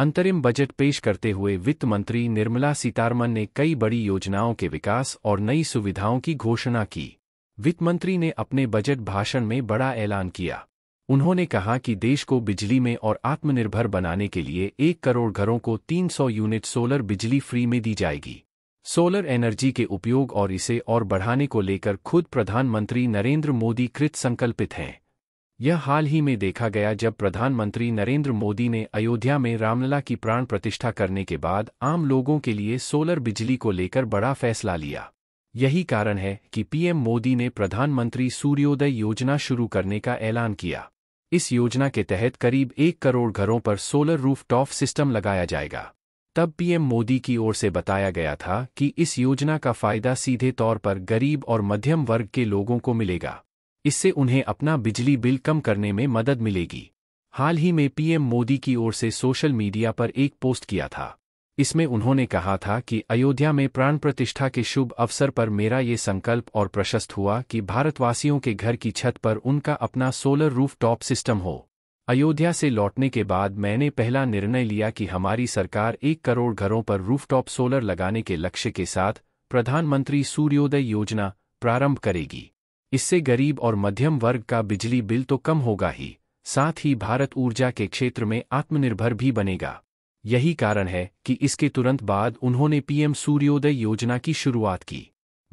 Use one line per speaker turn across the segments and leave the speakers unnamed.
अंतरिम बजट पेश करते हुए वित्त मंत्री निर्मला सीतारमन ने कई बड़ी योजनाओं के विकास और नई सुविधाओं की घोषणा की वित्त मंत्री ने अपने बजट भाषण में बड़ा ऐलान किया उन्होंने कहा कि देश को बिजली में और आत्मनिर्भर बनाने के लिए एक करोड़ घरों को 300 यूनिट सोलर बिजली फ्री में दी जाएगी सोलर एनर्जी के उपयोग और इसे और बढ़ाने को लेकर खुद प्रधानमंत्री नरेंद्र मोदी कृत संकल्पित हैं यह हाल ही में देखा गया जब प्रधानमंत्री नरेंद्र मोदी ने अयोध्या में रामलला की प्राण प्रतिष्ठा करने के बाद आम लोगों के लिए सोलर बिजली को लेकर बड़ा फैसला लिया यही कारण है कि पीएम मोदी ने प्रधानमंत्री सूर्योदय योजना शुरू करने का ऐलान किया इस योजना के तहत करीब एक करोड़ घरों पर सोलर रूफ टॉफ सिस्टम लगाया जाएगा तब पीएम मोदी की ओर से बताया गया था कि इस योजना का फायदा सीधे तौर पर गरीब और मध्यम वर्ग के लोगों को मिलेगा इससे उन्हें अपना बिजली बिल कम करने में मदद मिलेगी हाल ही में पीएम मोदी की ओर से सोशल मीडिया पर एक पोस्ट किया था इसमें उन्होंने कहा था कि अयोध्या में प्राण प्रतिष्ठा के शुभ अवसर पर मेरा ये संकल्प और प्रशस्त हुआ कि भारतवासियों के घर की छत पर उनका अपना सोलर रूफ टॉप सिस्टम हो अयोध्या से लौटने के बाद मैंने पहला निर्णय लिया कि हमारी सरकार एक करोड़ घरों पर रूफटॉप सोलर लगाने के लक्ष्य के साथ प्रधानमंत्री सूर्योदय योजना प्रारंभ करेगी इससे गरीब और मध्यम वर्ग का बिजली बिल तो कम होगा ही साथ ही भारत ऊर्जा के क्षेत्र में आत्मनिर्भर भी बनेगा यही कारण है कि इसके तुरंत बाद उन्होंने पीएम सूर्योदय योजना की शुरुआत की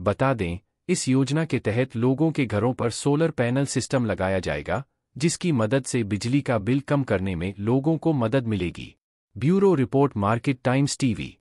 बता दें इस योजना के तहत लोगों के घरों पर सोलर पैनल सिस्टम लगाया जाएगा जिसकी मदद से बिजली का बिल कम करने में लोगों को मदद मिलेगी bureau report Market Times TV